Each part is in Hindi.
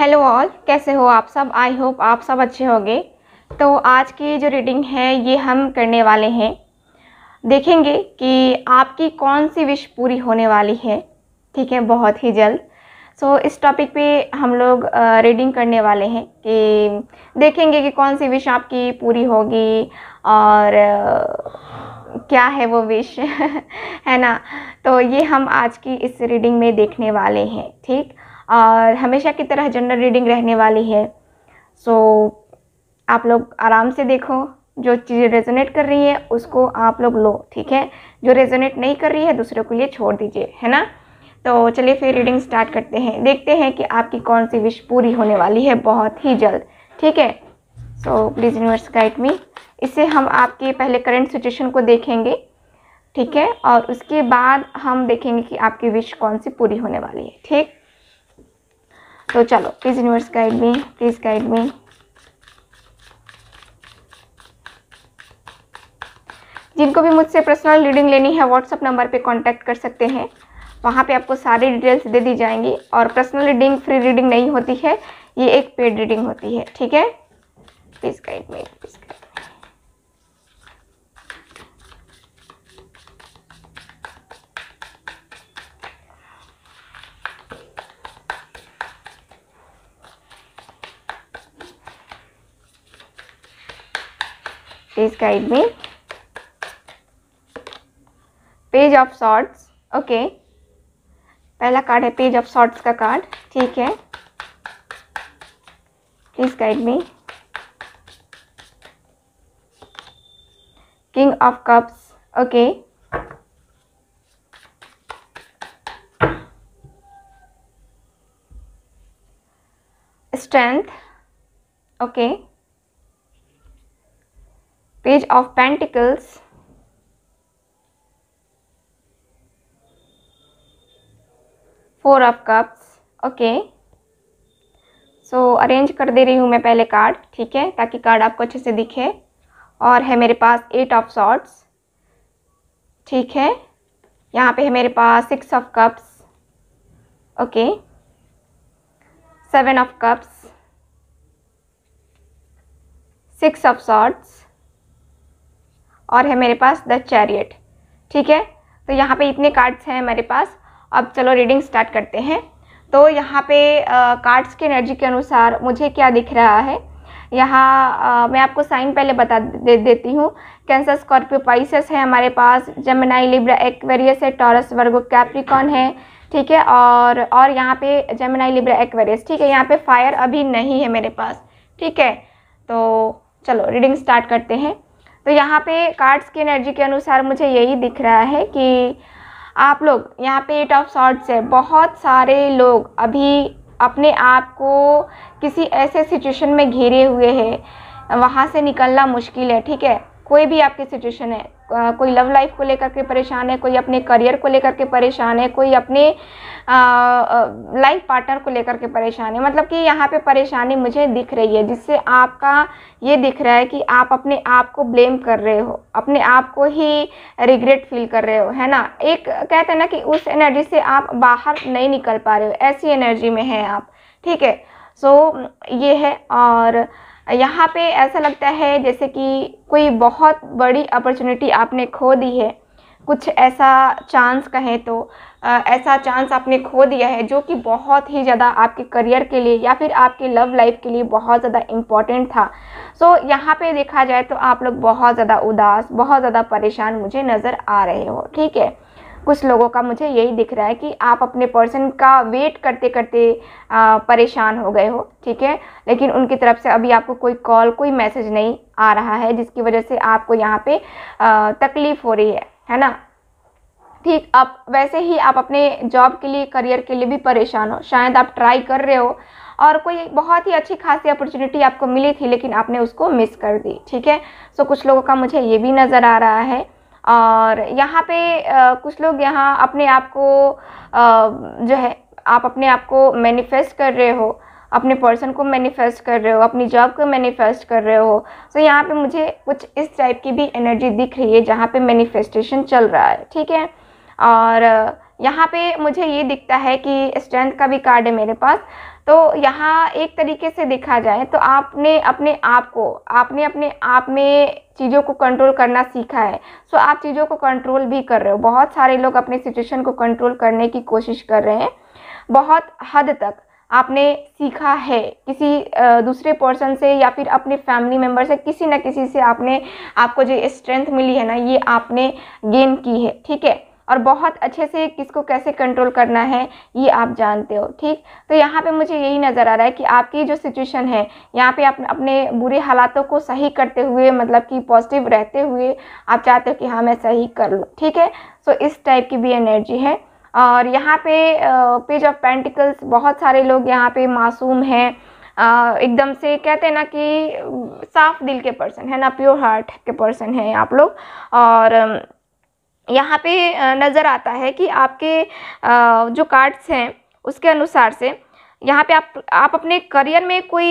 हेलो ऑल कैसे हो आप सब आई होप आप सब अच्छे होंगे तो आज की जो रीडिंग है ये हम करने वाले हैं देखेंगे कि आपकी कौन सी विश पूरी होने वाली है ठीक है बहुत ही जल्द सो so, इस टॉपिक पे हम लोग रीडिंग करने वाले हैं कि देखेंगे कि कौन सी विश आपकी पूरी होगी और क्या है वो विश है ना तो ये हम आज की इस रीडिंग में देखने वाले हैं ठीक और हमेशा की तरह जनरल रीडिंग रहने वाली है सो so, आप लोग आराम से देखो जो चीज़ें रेजोनेट कर रही है उसको आप लोग लो ठीक है जो रेजोनेट नहीं कर रही है दूसरे के लिए छोड़ दीजिए है ना तो चलिए फिर रीडिंग स्टार्ट करते हैं देखते हैं कि आपकी कौन सी विश पूरी होने वाली है बहुत ही जल्द ठीक है so please universe guide me इससे हम आपके पहले करंट सिचुएशन को देखेंगे ठीक है और उसके बाद हम देखेंगे कि आपकी विश कौन सी पूरी होने वाली है ठीक तो चलो please universe guide me please guide me जिनको भी मुझसे पर्सनल रीडिंग लेनी है व्हाट्सअप नंबर पे कांटेक्ट कर सकते हैं वहाँ पे आपको सारी डिटेल्स दे दी जाएंगी और पर्सनल रीडिंग फ्री रीडिंग नहीं होती है ये एक पेड रीडिंग होती है ठीक है please guide me please guide page guide me page of swords okay पहला कार्ड है पेज ऑफ शॉर्ट्स का कार्ड ठीक है please guide me king of cups okay strength okay okay. Page of pentacles four of cups okay so arrange कर दे रही हूँ मैं पहले कार्ड ठीक है ताकि कार्ड आपको अच्छे से दिखे और है मेरे पास एट ऑफ शॉर्ट्स ठीक है यहाँ पे है मेरे पास six of cups okay seven of cups six of swords और है मेरे पास द चैरियट ठीक है तो यहाँ पे इतने कार्ड्स हैं मेरे पास अब चलो रीडिंग स्टार्ट करते हैं तो यहाँ पे कार्ड्स की एनर्जी के अनुसार मुझे क्या दिख रहा है यहाँ मैं आपको साइन पहले बता दे देती हूँ कैंसर स्कॉर्पियो पाइसेस है हमारे पास जमनाई लिब्रा एक्वेरियस है टॉरस वर्गो कैप्रिकॉन है ठीक है और और यहाँ पे जमनाई लिब्रा एक्वेरियस ठीक है यहाँ पे फायर अभी नहीं है मेरे पास ठीक है तो चलो रीडिंग स्टार्ट करते हैं तो यहाँ पे कार्ड्स की एनर्जी के अनुसार मुझे यही दिख रहा है कि आप लोग यहाँ पे एट ऑफ शॉर्ट्स है बहुत सारे लोग अभी अपने आप को किसी ऐसे सिचुएशन में घेरे हुए हैं वहाँ से निकलना मुश्किल है ठीक है कोई भी आपकी सिचुएशन है कोई लव लाइफ को लेकर के परेशान है कोई अपने करियर को लेकर के परेशान है कोई अपने लाइफ पार्टनर को लेकर के परेशान है मतलब कि यहाँ पे परेशानी मुझे दिख रही है जिससे आपका ये दिख रहा है कि आप अपने आप को ब्लेम कर रहे हो अपने आप को ही रिग्रेट फील कर रहे हो है ना एक कहते हैं ना कि उस एनर्जी से आप बाहर नहीं निकल पा रहे हो ऐसी एनर्जी में हैं आप ठीक है सो so, ये है और यहाँ पे ऐसा लगता है जैसे कि कोई बहुत बड़ी अपॉर्चुनिटी आपने खो दी है कुछ ऐसा चांस कहें तो ऐसा चांस आपने खो दिया है जो कि बहुत ही ज़्यादा आपके करियर के लिए या फिर आपके लव लाइफ के लिए बहुत ज़्यादा इम्पॉर्टेंट था सो so, यहाँ पे देखा जाए तो आप लोग बहुत ज़्यादा उदास बहुत ज़्यादा परेशान मुझे नज़र आ रहे हो ठीक है कुछ लोगों का मुझे यही दिख रहा है कि आप अपने पर्सन का वेट करते करते परेशान हो गए हो ठीक है लेकिन उनकी तरफ से अभी आपको कोई कॉल कोई मैसेज नहीं आ रहा है जिसकी वजह से आपको यहाँ पे तकलीफ़ हो रही है है ना ठीक आप वैसे ही आप अपने जॉब के लिए करियर के लिए भी परेशान हो शायद आप ट्राई कर रहे हो और कोई बहुत ही अच्छी खासी अपॉर्चुनिटी आपको मिली थी लेकिन आपने उसको मिस कर दी ठीक है सो कुछ लोगों का मुझे ये भी नज़र आ रहा है और यहाँ पे कुछ लोग यहाँ अपने आप को जो है आप अपने आप को मैनिफेस्ट कर रहे हो अपने पर्सन को मैनिफेस्ट कर रहे हो अपनी जॉब को मैनिफेस्ट कर रहे हो सो so, यहाँ पे मुझे कुछ इस टाइप की भी एनर्जी दिख रही है जहाँ पे मैनिफेस्टेशन चल रहा है ठीक है और यहाँ पे मुझे ये दिखता है कि स्ट्रेंथ का भी कार्ड है मेरे पास तो यहाँ एक तरीके से देखा जाए तो आपने अपने आप को आपने अपने आप में चीज़ों को कंट्रोल करना सीखा है सो आप चीज़ों को कंट्रोल भी कर रहे हो बहुत सारे लोग अपने सिचुएशन को कंट्रोल करने की कोशिश कर रहे हैं बहुत हद तक आपने सीखा है किसी दूसरे पर्सन से या फिर अपने फैमिली मेम्बर से किसी न किसी से आपने आपको जो स्ट्रेंथ मिली है ना ये आपने गेन की है ठीक है और बहुत अच्छे से किसको कैसे कंट्रोल करना है ये आप जानते हो ठीक तो यहाँ पे मुझे यही नज़र आ रहा है कि आपकी जो सिचुएशन है यहाँ पे आप अपने बुरे हालातों को सही करते हुए मतलब कि पॉजिटिव रहते हुए आप चाहते हो कि हाँ मैं सही कर लूँ ठीक है सो इस टाइप की भी एनर्जी है और यहाँ पे पेज ऑफ पेंटिकल्स बहुत सारे लोग यहाँ पे मासूम हैं एकदम से कहते हैं ना कि साफ दिल के पर्सन है ना प्योर हार्ट के पर्सन हैं आप लोग और यहाँ पे नज़र आता है कि आपके जो कार्ड्स हैं उसके अनुसार से यहाँ पे आप आप अपने करियर में कोई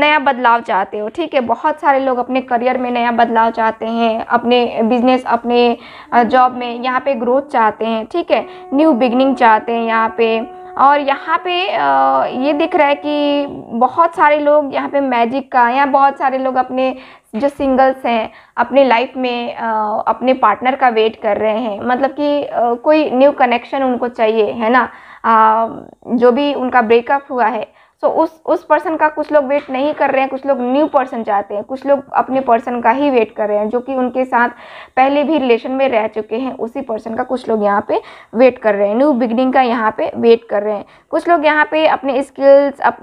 नया बदलाव चाहते हो ठीक है बहुत सारे लोग अपने करियर में नया बदलाव चाहते हैं अपने बिजनेस अपने जॉब में यहाँ पे ग्रोथ चाहते हैं ठीक है न्यू बिगनिंग चाहते हैं यहाँ पे और यहाँ पे ये दिख रहा है कि बहुत सारे लोग यहाँ पे मैजिक का या बहुत सारे लोग अपने जो सिंगल्स हैं अपने लाइफ में अपने पार्टनर का वेट कर रहे हैं मतलब कि कोई न्यू कनेक्शन उनको चाहिए है ना जो भी उनका ब्रेकअप हुआ है सो उस उस पर्सन का कुछ लोग वेट नहीं कर रहे हैं कुछ लोग न्यू पर्सन चाहते हैं कुछ लोग अपने पर्सन का ही वेट कर रहे हैं जो कि उनके साथ पहले भी रिलेशन में रह चुके हैं उसी पर्सन का कुछ लोग यहाँ पे वेट कर रहे हैं न्यू बिगनिंग का यहाँ पे वेट कर रहे हैं कुछ लोग यहाँ पे अपने स्किल्स अप,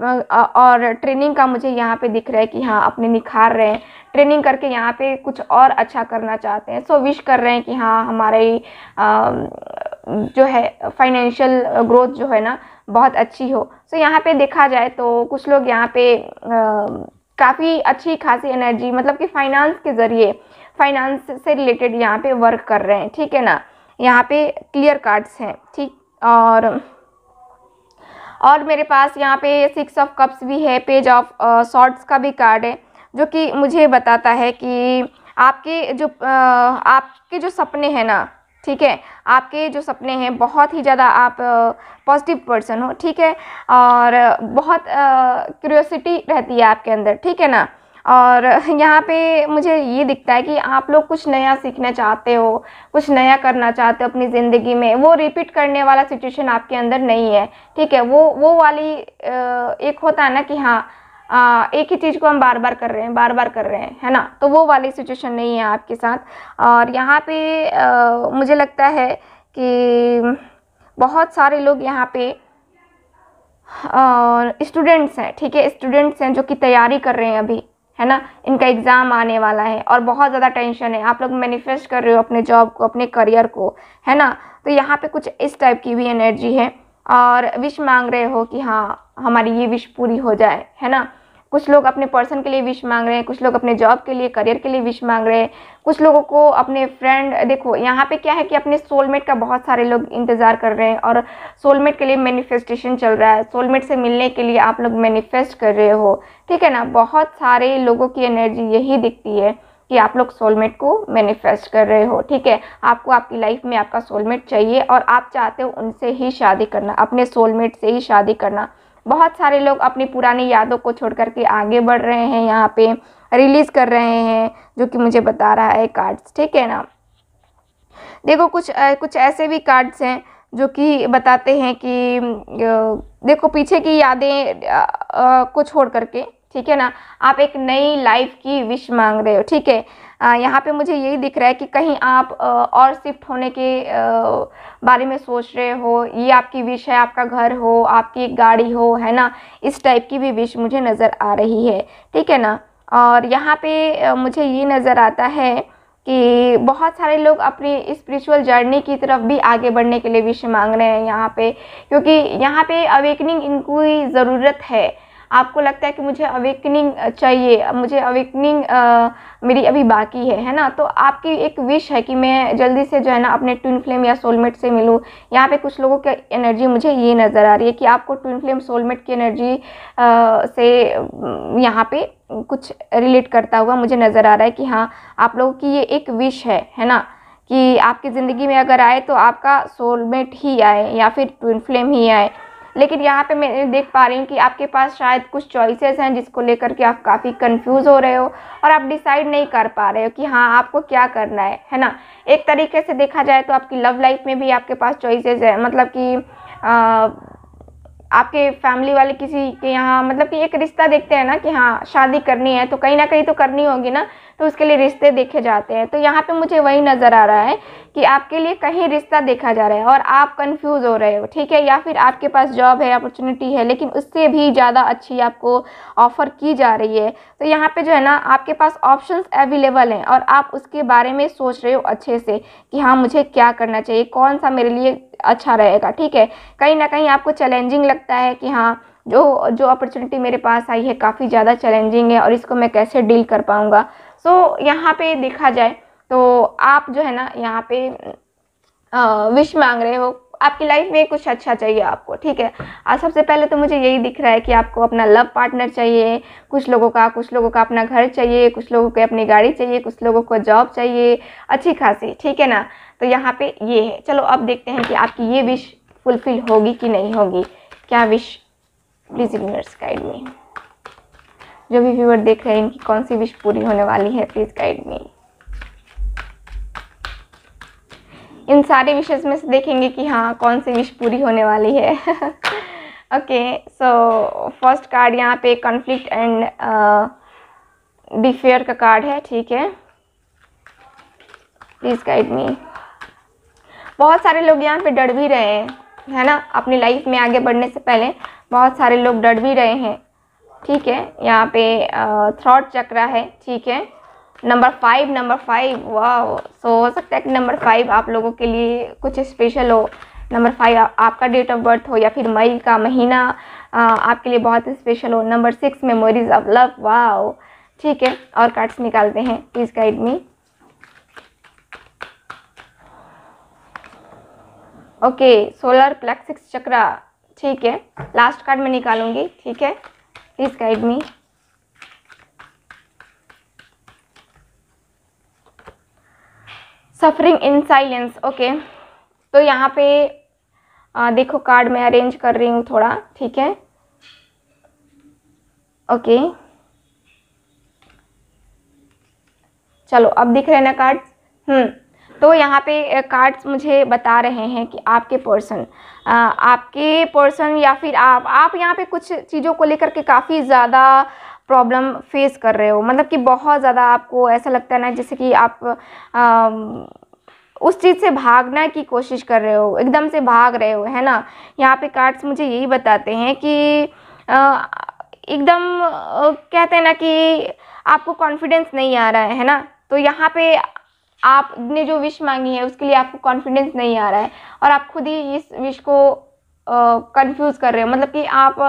और ट्रेनिंग का मुझे यहाँ पर दिख रहा है कि हाँ अपने निखार रहे हैं ट्रेनिंग करके यहाँ पे कुछ और अच्छा करना चाहते हैं सो so, विश कर रहे हैं कि हाँ हमारे आ, जो है फाइनेंशियल ग्रोथ जो है ना बहुत अच्छी हो सो so, यहाँ पे देखा जाए तो कुछ लोग यहाँ पे काफ़ी अच्छी खासी एनर्जी मतलब कि फाइनेंस के ज़रिए फाइनेंस से रिलेटेड यहाँ पे वर्क कर रहे हैं ठीक है ना यहाँ पे क्लियर कार्ड्स हैं ठीक और और मेरे पास यहाँ पे सिक्स ऑफ कप्स भी है पेज ऑफ शॉर्ट्स का भी कार्ड है जो कि मुझे बताता है कि आपके जो आपके जो सपने हैं ना ठीक है आपके जो सपने हैं बहुत ही ज़्यादा आप पॉजिटिव पर्सन हो ठीक है और बहुत क्यूरियोसिटी रहती है आपके अंदर ठीक है ना और यहाँ पे मुझे ये दिखता है कि आप लोग कुछ नया सीखना चाहते हो कुछ नया करना चाहते हो अपनी ज़िंदगी में वो रिपीट करने वाला सिचुएशन आपके अंदर नहीं है ठीक है वो वो वाली एक होता है ना कि हाँ आ, एक ही चीज़ को हम बार बार कर रहे हैं बार बार कर रहे हैं है ना तो वो वाली सिचुएशन नहीं है आपके साथ और यहाँ पे आ, मुझे लगता है कि बहुत सारे लोग यहाँ पे स्टूडेंट्स हैं ठीक है स्टूडेंट्स हैं जो कि तैयारी कर रहे हैं अभी है ना इनका एग्ज़ाम आने वाला है और बहुत ज़्यादा टेंशन है आप लोग मैनिफेस्ट कर रहे हो अपने जॉब को अपने करियर को है ना तो यहाँ पे कुछ इस टाइप की भी एनर्जी है और विश मांग रहे हो कि हाँ हमारी ये विश पूरी हो जाए है ना कुछ लोग अपने पर्सन के लिए विश मांग रहे हैं कुछ लोग अपने जॉब के लिए करियर के लिए विश मांग रहे हैं कुछ लोगों को अपने फ्रेंड देखो यहाँ पे क्या है कि अपने सोलमेट का बहुत सारे लोग इंतज़ार कर रहे हैं और सोलमेट के लिए मैनिफेस्टेशन चल रहा है सोलमेट से मिलने के लिए आप लोग मैनिफेस्ट कर रहे हो ठीक है ना बहुत सारे लोगों की एनर्जी यही दिखती है कि आप लोग सोलमेट को मैनिफेस्ट कर रहे हो ठीक है आपको आपकी लाइफ में आपका सोलमेट चाहिए और आप चाहते हो उनसे ही शादी करना अपने सोलमेट से ही शादी करना बहुत सारे लोग अपनी पुरानी यादों को छोड़ करके आगे बढ़ रहे हैं यहाँ पे रिलीज़ कर रहे हैं जो कि मुझे बता रहा है कार्ड्स ठीक है ना देखो कुछ कुछ ऐसे भी कार्ड्स हैं जो कि बताते हैं कि देखो पीछे की यादें को छोड़ करके ठीक है ना आप एक नई लाइफ की विश मांग रहे हो ठीक है यहाँ पे मुझे यही दिख रहा है कि कहीं आप और शिफ्ट होने के बारे में सोच रहे हो ये आपकी विश है आपका घर हो आपकी एक गाड़ी हो है ना इस टाइप की भी विश मुझे नज़र आ रही है ठीक है ना और यहाँ पे मुझे ये नज़र आता है कि बहुत सारे लोग अपनी स्पिरिचुअल जर्नी की तरफ भी आगे बढ़ने के लिए विश मांग रहे हैं यहाँ पे क्योंकि यहाँ पे अवेकनिंग इनकी ज़रूरत है आपको लगता है कि मुझे अवेकनिंग चाहिए मुझे अवेकनिंग मेरी अभी बाकी है है ना तो आपकी एक विश है कि मैं जल्दी से जो है ना अपने ट्विन फ्लेम या सोलमेट से मिलूँ यहाँ पे कुछ लोगों की एनर्जी मुझे ये नज़र आ रही है कि आपको ट्विन फ्लेम सोलमेट की एनर्जी आ, से यहाँ पे कुछ रिलेट करता हुआ मुझे नज़र आ रहा है कि हाँ आप लोगों की ये एक विश है है ना कि आपकी ज़िंदगी में अगर आए तो आपका सोलमेट ही आए या फिर ट्विन फ्लेम ही आए लेकिन यहाँ पे मैं देख पा रही हूँ कि आपके पास शायद कुछ चॉइसेस हैं जिसको लेकर के आप काफ़ी कंफ्यूज हो रहे हो और आप डिसाइड नहीं कर पा रहे हो कि हाँ आपको क्या करना है है ना एक तरीके से देखा जाए तो आपकी लव लाइफ में भी आपके पास चॉइसेस है मतलब कि आपके फैमिली वाले किसी के यहाँ मतलब कि एक रिश्ता देखते हैं ना कि हाँ शादी करनी है तो कहीं ना कहीं तो करनी होगी ना तो उसके लिए रिश्ते देखे जाते हैं तो यहाँ पे मुझे वही नज़र आ रहा है कि आपके लिए कहीं रिश्ता देखा जा रहा है और आप कंफ्यूज हो रहे हो ठीक है या फिर आपके पास जॉब है अपॉर्चुनिटी है लेकिन उससे भी ज़्यादा अच्छी आपको ऑफ़र की जा रही है तो यहाँ पे जो है ना आपके पास ऑप्शंस अवेलेबल हैं और आप उसके बारे में सोच रहे हो अच्छे से कि हाँ मुझे क्या करना चाहिए कौन सा मेरे लिए अच्छा रहेगा ठीक है कहीं ना कहीं आपको चैलेंजिंग लगता है कि हाँ जो जो अपॉर्चुनिटी मेरे पास आई है काफ़ी ज़्यादा चैलेंजिंग है और इसको मैं कैसे डील कर पाऊँगा सो so, यहाँ पे देखा जाए तो आप जो है ना यहाँ पे विश मांग रहे हो आपकी लाइफ में कुछ अच्छा चाहिए आपको ठीक है और सबसे पहले तो मुझे यही दिख रहा है कि आपको अपना लव पार्टनर चाहिए कुछ लोगों का कुछ लोगों का अपना घर चाहिए कुछ लोगों के अपनी गाड़ी चाहिए कुछ लोगों को जॉब चाहिए अच्छी खासी ठीक है ना तो यहाँ पे ये है चलो अब देखते हैं कि आपकी ये विश फुलफिल होगी कि नहीं होगी क्या wish please universe guide me जो भी व्यूअर देख रहे हैं इनकी कौन सी विश पूरी होने वाली है प्लीज़ गाइड मी इन सारे विशेष में से देखेंगे कि हाँ कौन सी विश पूरी होने वाली है ओके सो फर्स्ट कार्ड यहाँ पे कॉन्फ्लिक्ट एंड डिफेयर का कार्ड है ठीक है प्लीज़ गाइड मी बहुत सारे लोग यहाँ पे डर भी रहे हैं है ना अपनी लाइफ में आगे बढ़ने से पहले बहुत सारे लोग डर भी रहे हैं ठीक है यहाँ पे थ्रॉट चक्रा है ठीक है नंबर फाइव नंबर फाइव वाह सो हो सकता है कि नंबर फाइव आप लोगों के लिए कुछ स्पेशल हो नंबर फाइव आपका डेट ऑफ बर्थ हो या फिर मई का महीना आ, आपके लिए बहुत स्पेशल हो number six memories of love वाह ठीक है और कार्ड्स निकालते हैं please guide me okay solar plexus chakra ठीक है लास्ट कार्ड में निकालूंगी ठीक है please guide me suffering in silence okay तो यहाँ पे आ, देखो कार्ड मैं अरेंज कर रही हूँ थोड़ा ठीक है ओके चलो अब दिख रहे ना कार्ड हम्म तो यहाँ पे कार्ड्स मुझे बता रहे हैं कि आपके पर्सन आपके पर्सन या फिर आप आप यहाँ पे कुछ चीज़ों को लेकर के काफ़ी ज़्यादा प्रॉब्लम फेस कर रहे हो मतलब कि बहुत ज़्यादा आपको ऐसा लगता है ना जैसे कि आप आ, उस चीज़ से भागने की कोशिश कर रहे हो एकदम से भाग रहे हो है ना यहाँ पे कार्ड्स मुझे यही बताते हैं कि एकदम कहते हैं ना कि आपको कॉन्फिडेंस नहीं आ रहा है ना तो यहाँ पे आपने जो विश मांगी है उसके लिए आपको कॉन्फिडेंस नहीं आ रहा है और आप खुद ही इस विश को कंफ्यूज कर रहे हो मतलब कि आप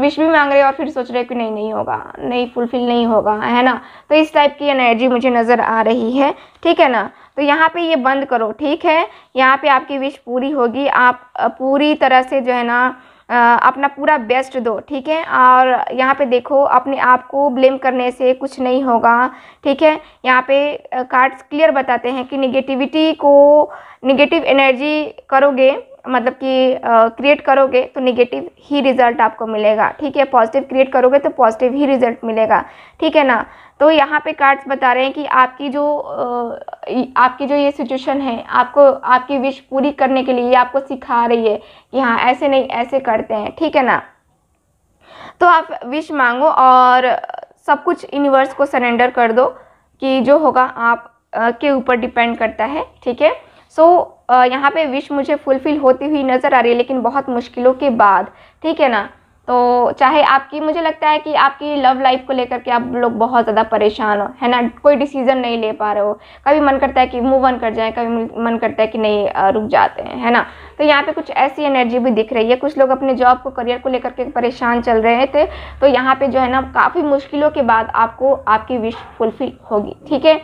विश भी मांग रहे हो और फिर सोच रहे हो कि नहीं नहीं होगा नहीं फुलफिल नहीं होगा है ना तो इस टाइप की एनर्जी मुझे नज़र आ रही है ठीक है ना तो यहाँ पे ये बंद करो ठीक है यहाँ पे आपकी विश पूरी होगी आप पूरी तरह से जो है ना अपना पूरा बेस्ट दो ठीक है और यहाँ पे देखो अपने आप को ब्लेम करने से कुछ नहीं होगा ठीक है यहाँ पे कार्ड्स क्लियर बताते हैं कि निगेटिविटी को निगेटिव एनर्जी करोगे मतलब कि क्रिएट करोगे तो निगेटिव ही रिज़ल्ट आपको मिलेगा ठीक है पॉजिटिव क्रिएट करोगे तो पॉजिटिव ही रिज़ल्ट मिलेगा ठीक है ना तो यहाँ पे कार्ड्स बता रहे हैं कि आपकी जो आपकी जो ये सिचुएशन है आपको आपकी विश पूरी करने के लिए आपको सिखा रही है कि हाँ ऐसे नहीं ऐसे करते हैं ठीक है ना तो आप विश मांगो और सब कुछ यूनिवर्स को सरेंडर कर दो कि जो होगा आप के ऊपर डिपेंड करता है ठीक है सो so, यहाँ पे विश मुझे फुलफ़िल होती हुई नज़र आ रही है लेकिन बहुत मुश्किलों के बाद ठीक है ना तो चाहे आपकी मुझे लगता है कि आपकी लव लाइफ को लेकर के आप लोग बहुत ज़्यादा परेशान हो है ना कोई डिसीज़न नहीं ले पा रहे हो कभी मन करता है कि मूव ऑन कर जाए कभी मन करता है कि नहीं रुक जाते हैं है ना तो यहाँ पे कुछ ऐसी एनर्जी भी दिख रही है कुछ लोग अपने जॉब को करियर को लेकर के परेशान चल रहे थे तो यहाँ पर जो है ना काफ़ी मुश्किलों के बाद आपको आपकी विश फुलफिल होगी ठीक है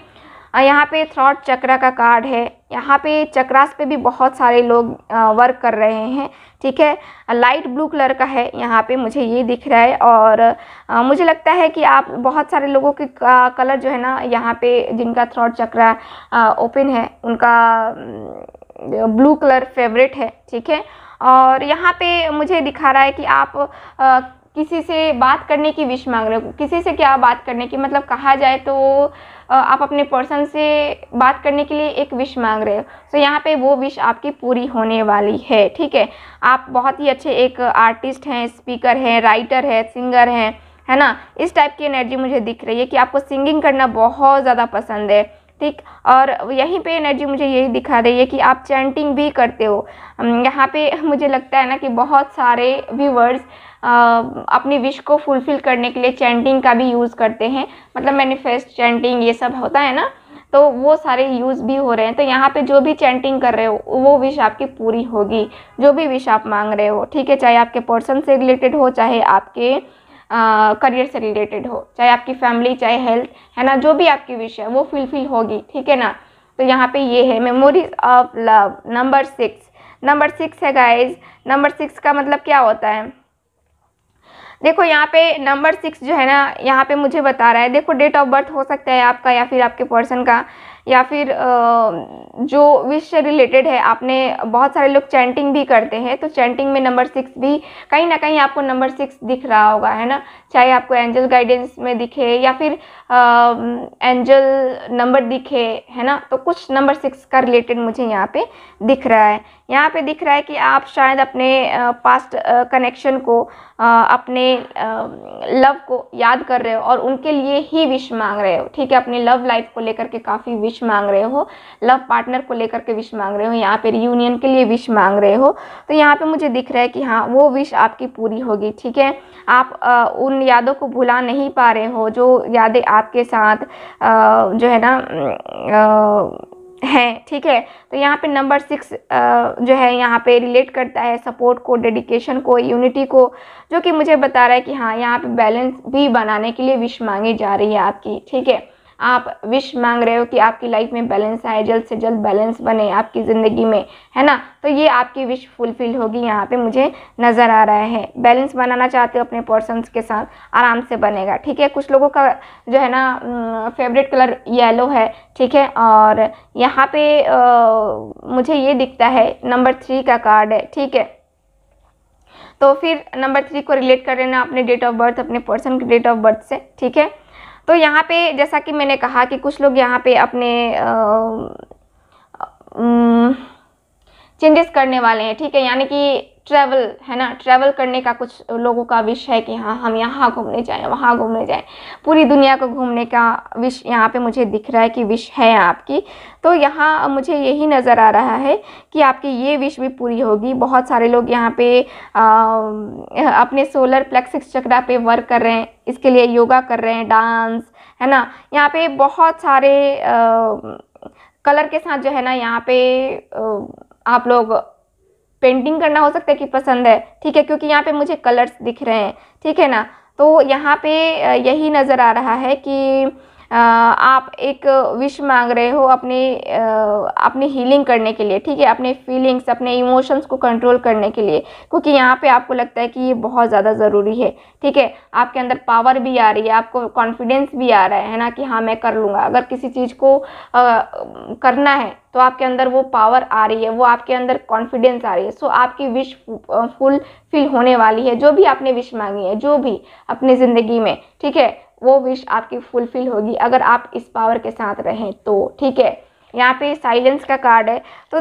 और यहाँ पे थ्रॉट चक्रा का कार्ड है यहाँ पे चक्रास पे भी बहुत सारे लोग वर्क कर रहे हैं ठीक है लाइट ब्लू कलर का है यहाँ पे मुझे ये दिख रहा है और मुझे लगता है कि आप बहुत सारे लोगों के कलर जो है ना यहाँ पे जिनका थ्रॉट चक्रा ओपन है उनका ब्लू कलर फेवरेट है ठीक है और यहाँ पे मुझे दिखा रहा है कि आप किसी से बात करने की विश मांग रहे हो किसी से क्या बात करने की मतलब कहा जाए तो आप अपने पर्सन से बात करने के लिए एक विश मांग रहे हो सो यहाँ पे वो विश आपकी पूरी होने वाली है ठीक है आप बहुत ही अच्छे एक आर्टिस्ट हैं स्पीकर हैं राइटर हैं सिंगर हैं है ना इस टाइप की एनर्जी मुझे दिख रही है कि आपको सिंगिंग करना बहुत ज़्यादा पसंद है ठीक और यहीं पे एनर्जी मुझे यही दिखा रही है कि आप चैंटिंग भी करते हो यहाँ पे मुझे लगता है ना कि बहुत सारे व्यूवर्स अपनी विश को फुलफ़िल करने के लिए चैंटिंग का भी यूज़ करते हैं मतलब मैनिफेस्ट चैंटिंग ये सब होता है ना तो वो सारे यूज़ भी हो रहे हैं तो यहाँ पे जो भी चैंटिंग कर रहे हो वो विश आपकी पूरी होगी जो भी विश आप मांग रहे हो ठीक है चाहे आपके पर्सन से रिलेटेड हो चाहे आपके करियर से रिलेटेड हो चाहे आपकी फैमिली चाहे हेल्थ है ना जो भी आपकी विश है वो फुलफिल होगी ठीक है ना तो यहाँ पे ये है memories of love number six number six है गाइज नंबर सिक्स का मतलब क्या होता है देखो यहाँ पे नंबर सिक्स जो है ना यहाँ पे मुझे बता रहा है देखो डेट ऑफ बर्थ हो सकता है आपका या फिर आपके पर्सन का या फिर जो विश से रिलेटेड है आपने बहुत सारे लोग चैंटिंग भी करते हैं तो चैंटिंग में नंबर सिक्स भी कहीं ना कहीं आपको नंबर सिक्स दिख रहा होगा है ना चाहे आपको एंजल गाइडेंस में दिखे या फिर एंजल नंबर दिखे है ना तो कुछ नंबर सिक्स का रिलेटेड मुझे यहाँ पे दिख रहा है यहाँ पे दिख रहा है कि आप शायद अपने पास्ट कनेक्शन को अपने लव को याद कर रहे हो और उनके लिए ही विश मांग रहे हो ठीक है अपने लव लाइफ को लेकर के काफ़ी विश मांग रहे हो लव पार्टनर को लेकर के विश मांग रहे हो यहाँ पे रियूनियन के लिए विश मांग रहे हो तो यहाँ पे मुझे दिख रहा है कि हाँ वो विश आपकी पूरी होगी ठीक है आप उन यादों को भुला नहीं पा रहे हो जो यादें आपके साथ आ, जो है ना आ, हैं ठीक है तो यहाँ पे नंबर सिक्स जो है यहाँ पे रिलेट करता है सपोर्ट को डेडिकेशन को यूनिटी को जो कि मुझे बता रहा है कि हाँ यहाँ पे बैलेंस भी बनाने के लिए विश मांगी जा रही है आपकी ठीक है आप विश मांग रहे हो कि आपकी लाइफ में बैलेंस आए जल्द से जल्द बैलेंस बने आपकी ज़िंदगी में है ना तो ये आपकी विश फुलफिल होगी यहाँ पे मुझे नज़र आ रहा है बैलेंस बनाना चाहते हो अपने पर्सनस के साथ आराम से बनेगा ठीक है कुछ लोगों का जो है ना फेवरेट कलर येलो है ठीक है और यहाँ पे आ, मुझे ये दिखता है नंबर थ्री का कार्ड है ठीक है तो फिर नंबर थ्री को रिलेट कर लेना अपने डेट ऑफ बर्थ अपने पर्सन के डेट ऑफ बर्थ से ठीक है तो यहाँ पे जैसा कि मैंने कहा कि कुछ लोग यहाँ पे अपने चेंजेस करने वाले हैं ठीक है यानी कि ट्रैवल है ना ट्रैवल करने का कुछ लोगों का विश है कि हाँ हम यहाँ घूमने जाएँ वहाँ घूमने जाएँ पूरी दुनिया को घूमने का विश यहाँ पे मुझे दिख रहा है कि विश है आपकी तो यहाँ मुझे यही नज़र आ रहा है कि आपकी ये विश भी पूरी होगी बहुत सारे लोग यहाँ पे आ, अपने सोलर प्लेक्सिक्स चक्रा पे वर्क कर रहे हैं इसके लिए योगा कर रहे हैं डांस है ना यहाँ पर बहुत सारे आ, कलर के साथ जो है ना यहाँ पे आ, आप लोग पेंटिंग करना हो सकता है कि पसंद है ठीक है क्योंकि यहाँ पे मुझे कलर्स दिख रहे हैं ठीक है ना तो यहाँ पे यही नज़र आ रहा है कि आप एक विश मांग रहे हो अपने अपनी हीलिंग करने के लिए ठीक है अपने फीलिंग्स अपने इमोशंस को कंट्रोल करने के लिए क्योंकि यहाँ पे आपको लगता है कि ये बहुत ज़्यादा ज़रूरी है ठीक है आपके अंदर पावर भी आ रही है आपको कॉन्फिडेंस भी आ रहा है है ना कि हाँ मैं कर लूँगा अगर किसी चीज़ को आ, करना है तो आपके अंदर वो पावर आ रही है वो आपके अंदर कॉन्फिडेंस आ रही है सो आपकी विश फुल फिल होने वाली है जो भी आपने विश मांगी है जो भी अपनी ज़िंदगी में ठीक है वो विश आपकी फुलफिल होगी अगर आप इस पावर के साथ रहें तो ठीक है यहाँ पे साइलेंस का कार्ड है तो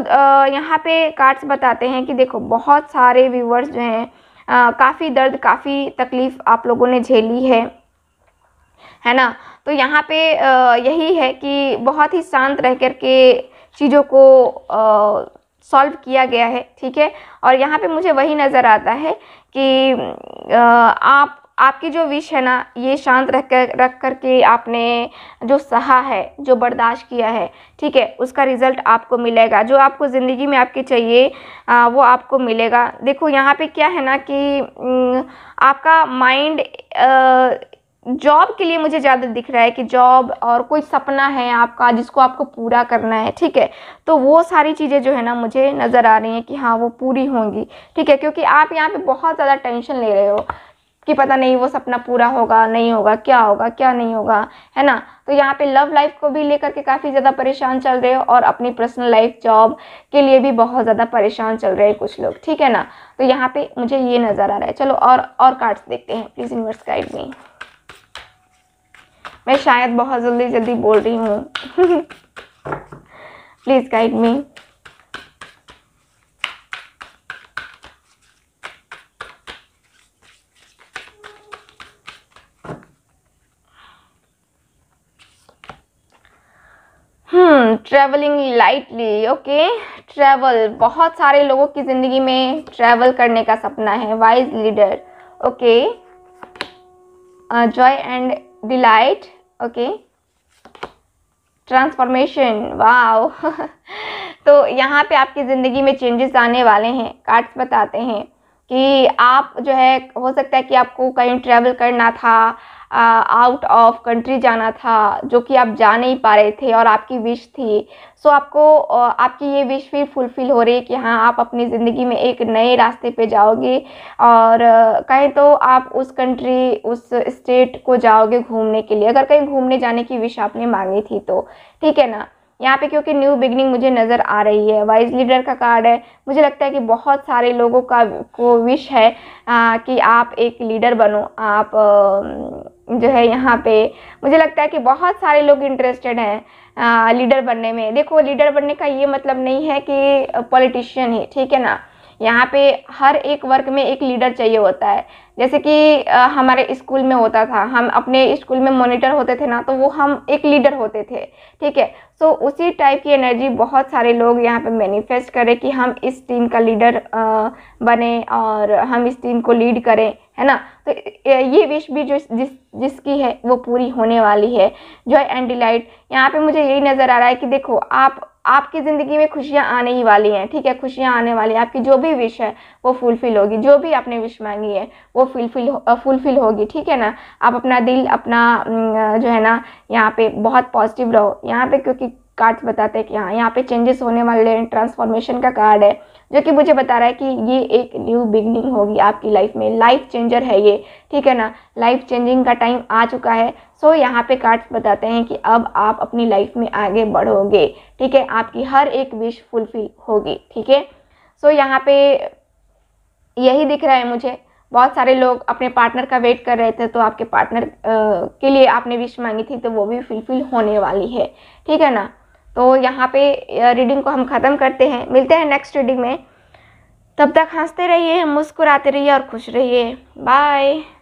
यहाँ पे कार्ड्स बताते हैं कि देखो बहुत सारे व्यूवर्स जो हैं काफ़ी दर्द काफ़ी तकलीफ़ आप लोगों ने झेली है है ना तो यहाँ पे आ, यही है कि बहुत ही शांत रह कर के चीज़ों को सॉल्व किया गया है ठीक है और यहाँ पे मुझे वही नज़र आता है कि आ, आप आपकी जो विश है ना ये शांत रख कर रख कर के आपने जो सहा है जो बर्दाश्त किया है ठीक है उसका रिज़ल्ट आपको मिलेगा जो आपको ज़िंदगी में आपके चाहिए आ, वो आपको मिलेगा देखो यहाँ पे क्या है ना कि आपका माइंड जॉब के लिए मुझे ज़्यादा दिख रहा है कि जॉब और कोई सपना है आपका जिसको आपको पूरा करना है ठीक है तो वो सारी चीज़ें जो है ना मुझे नज़र आ रही हैं कि हाँ वो पूरी होंगी ठीक है क्योंकि आप यहाँ पे बहुत ज़्यादा टेंशन ले रहे हो कि पता नहीं वो सपना पूरा होगा नहीं होगा क्या होगा क्या नहीं होगा है ना तो यहाँ पे लव लाइफ को भी लेकर के काफ़ी ज़्यादा परेशान चल रहे हो और अपनी पर्सनल लाइफ जॉब के लिए भी बहुत ज़्यादा परेशान चल रहे हैं कुछ लोग ठीक है ना तो यहाँ पे मुझे ये नज़र आ रहा है चलो और और कार्ड्स देखते हैं प्लीज़ यूनिवर्स गाइड मी मैं शायद बहुत जल्दी जल्दी बोल रही हूँ please guide me travelling lightly okay travel बहुत सारे लोगों की ज़िंदगी में ट्रैवल करने का सपना है wise leader okay joy and delight okay transformation wow तो यहाँ पे आपकी ज़िंदगी में चेंजेस आने वाले हैं कार्ड्स बताते हैं कि आप जो है हो सकता है कि आपको कहीं ट्रैवल करना था आउट ऑफ कंट्री जाना था जो कि आप जा नहीं पा रहे थे और आपकी विश थी सो so, आपको आपकी ये विश फिर फुलफ़िल हो रही है कि हाँ आप अपनी ज़िंदगी में एक नए रास्ते पे जाओगे और कहें तो आप उस कंट्री उस स्टेट को जाओगे घूमने के लिए अगर कहीं घूमने जाने की विश आपने मांगी थी तो ठीक है ना यहाँ पे क्योंकि न्यू बिगनिंग मुझे नज़र आ रही है वाइज लीडर का कार्ड है मुझे लगता है कि बहुत सारे लोगों का को विश है आ, कि आप एक लीडर बनो आप आ, जो है यहाँ पे मुझे लगता है कि बहुत सारे लोग इंटरेस्टेड हैं लीडर बनने में देखो लीडर बनने का ये मतलब नहीं है कि पॉलिटिशियन ही ठीक है ना यहाँ पे हर एक वर्क में एक लीडर चाहिए होता है जैसे कि हमारे स्कूल में होता था हम अपने स्कूल में मॉनिटर होते थे ना तो वो हम एक लीडर होते थे ठीक है सो उसी टाइप की एनर्जी बहुत सारे लोग यहाँ पे मैनिफेस्ट करें कि हम इस टीम का लीडर बने और हम इस टीम को लीड करें है ना तो ये विश भी जो जिस जिसकी है वो पूरी होने वाली है जॉय एंड डिलाइट यहाँ पे मुझे यही नज़र आ रहा है कि देखो आप आपकी ज़िंदगी में खुशियाँ आने ही वाली हैं ठीक है खुशियाँ आने वाली हैं आपकी जो भी विश है वो फुलफ़िल होगी जो भी आपने विश मांगी है वो फुलफ़िल फुलफ़िल होगी ठीक है ना आप अपना दिल अपना जो है ना यहाँ पे बहुत पॉजिटिव रहो यहाँ पे क्योंकि कार्ड्स बताते हैं कि हाँ यहाँ पे चेंजेस होने वाले हैं ट्रांसफॉर्मेशन का कार्ड है जो कि मुझे बता रहा है कि ये एक न्यू बिगनिंग होगी आपकी लाइफ में लाइफ चेंजर है ये ठीक है ना लाइफ चेंजिंग का टाइम आ चुका है सो यहाँ पे कार्ड्स बताते हैं कि अब आप अपनी लाइफ में आगे बढ़ोगे ठीक है आपकी हर एक विश फुलफिल होगी ठीक है सो यहाँ पे यही दिख रहा है मुझे बहुत सारे लोग अपने पार्टनर का वेट कर रहे थे तो आपके पार्टनर के लिए आपने विश मांगी थी तो वो भी फुलफिल होने वाली है ठीक है ना तो यहाँ पे रीडिंग को हम ख़त्म करते हैं मिलते हैं नेक्स्ट रीडिंग में तब तक हंसते रहिए मुस्कुराते रहिए और खुश रहिए बाय